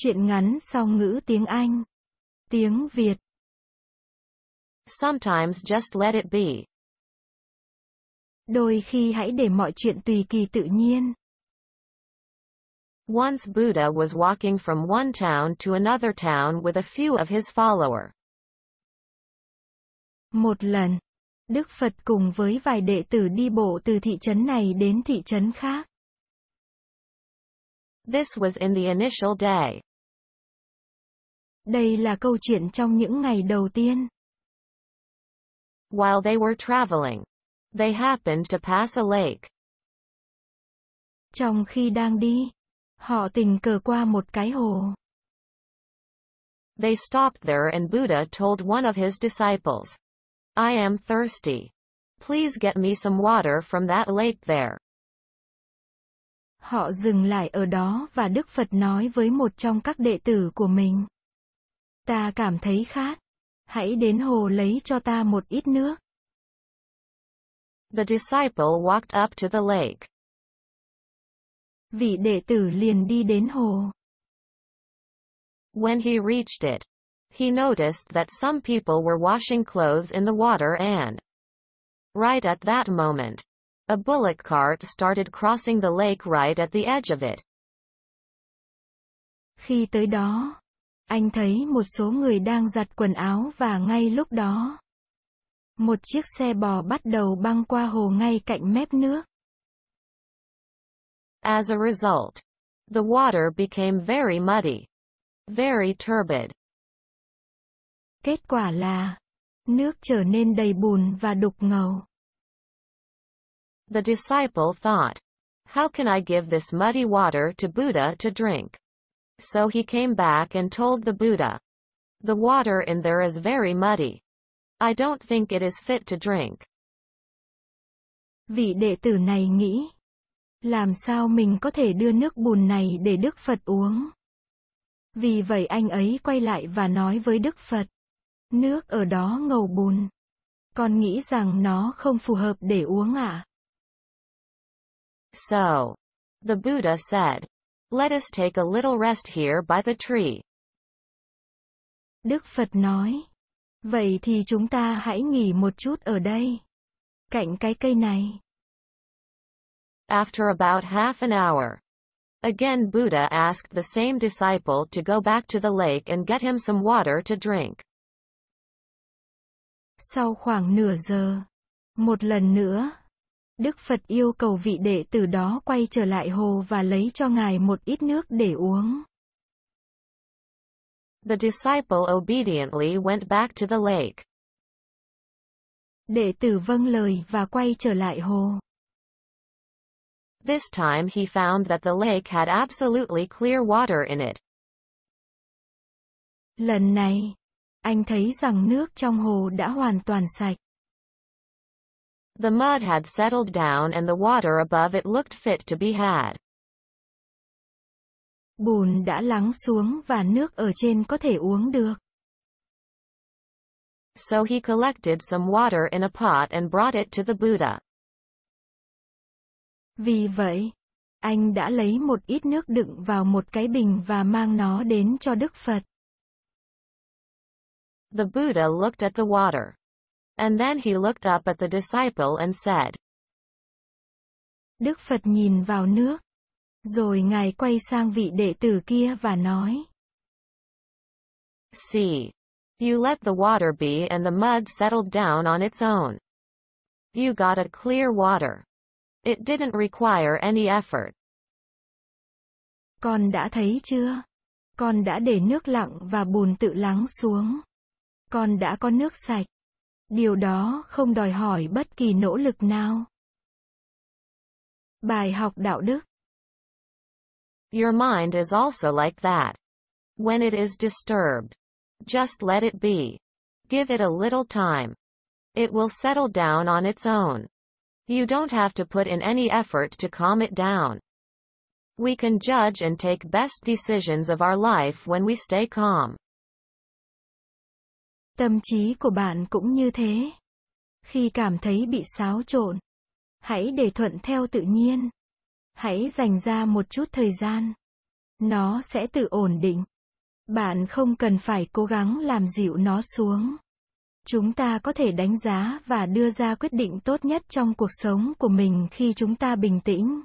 chuyện ngắn song ngữ tiếng Anh. Tiếng Việt. Sometimes just let it be. Đôi khi hãy để mọi chuyện tùy kỳ tự nhiên. Once Buddha was walking from one town to another town with a few of his follower. Một lần, Đức Phật cùng với vài đệ tử đi bộ từ thị trấn này đến thị trấn khác. This was in the initial day. Đây là câu chuyện trong những ngày đầu tiên. While they were traveling, they happened to pass a lake. Trong khi đang đi, họ tình cờ qua một cái hồ. They stopped there and Buddha told one of his disciples, I am thirsty. Please get me some water from that lake there. Họ dừng lại ở đó và Đức Phật nói với một trong các đệ tử của mình. Ta cảm thấy khát. Hãy đến hồ lấy cho ta một ít nước. The disciple walked up to the lake. Vị đệ tử liền đi đến hồ. When he reached it, he noticed that some people were washing clothes in the water and right at that moment, a bullock cart started crossing the lake right at the edge of it. Khi tới đó, anh thấy một số người đang giặt quần áo và ngay lúc đó, một chiếc xe bò bắt đầu băng qua hồ ngay cạnh mép nước. As a result, the water became very muddy, very turbid. Kết quả là, nước trở nên đầy bùn và đục ngầu. The disciple thought, how can I give this muddy water to Buddha to drink? So he came back and told the Buddha, The water in there is very muddy. I don't think it is fit to drink. Vị đệ tử này nghĩ, làm sao mình có thể đưa nước bùn này để Đức Phật uống? Vì vậy anh ấy quay lại và nói với Đức Phật, nước ở đó ngầu bùn. Con nghĩ rằng nó không phù hợp để uống à? So, the Buddha said, Let us take a little rest here by the tree. Đức Phật nói, vậy thì chúng ta hãy nghỉ một chút ở đây, cạnh cái cây này. After about half an hour, again Buddha asked the same disciple to go back to the lake and get him some water to drink. Sau khoảng nửa giờ, một lần nữa, Đức Phật yêu cầu vị đệ tử đó quay trở lại hồ và lấy cho ngài một ít nước để uống. The disciple obediently went back to the lake. Đệ tử vâng lời và quay trở lại hồ. This time he found that the lake had absolutely clear water in it. Lần này, anh thấy rằng nước trong hồ đã hoàn toàn sạch. The mud had settled down and the water above it looked fit to be had. Bùn đã lắng xuống và nước ở trên có thể uống được. So he collected some water in a pot and brought it to the Buddha. Vì vậy, anh đã lấy một ít nước đựng vào một cái bình và mang nó đến cho Đức Phật. The Buddha looked at the water. And then he looked up at the disciple and said. Đức Phật nhìn vào nước. Rồi Ngài quay sang vị đệ tử kia và nói. See. You let the water be and the mud settled down on its own. You got a clear water. It didn't require any effort. Con đã thấy chưa? Con đã để nước lặng và bùn tự lắng xuống. Con đã có nước sạch. Điều đó không đòi hỏi bất kỳ nỗ lực nào. Bài học đạo đức Your mind is also like that. When it is disturbed, just let it be. Give it a little time. It will settle down on its own. You don't have to put in any effort to calm it down. We can judge and take best decisions of our life when we stay calm. Tâm trí của bạn cũng như thế. Khi cảm thấy bị xáo trộn, hãy để thuận theo tự nhiên. Hãy dành ra một chút thời gian. Nó sẽ tự ổn định. Bạn không cần phải cố gắng làm dịu nó xuống. Chúng ta có thể đánh giá và đưa ra quyết định tốt nhất trong cuộc sống của mình khi chúng ta bình tĩnh.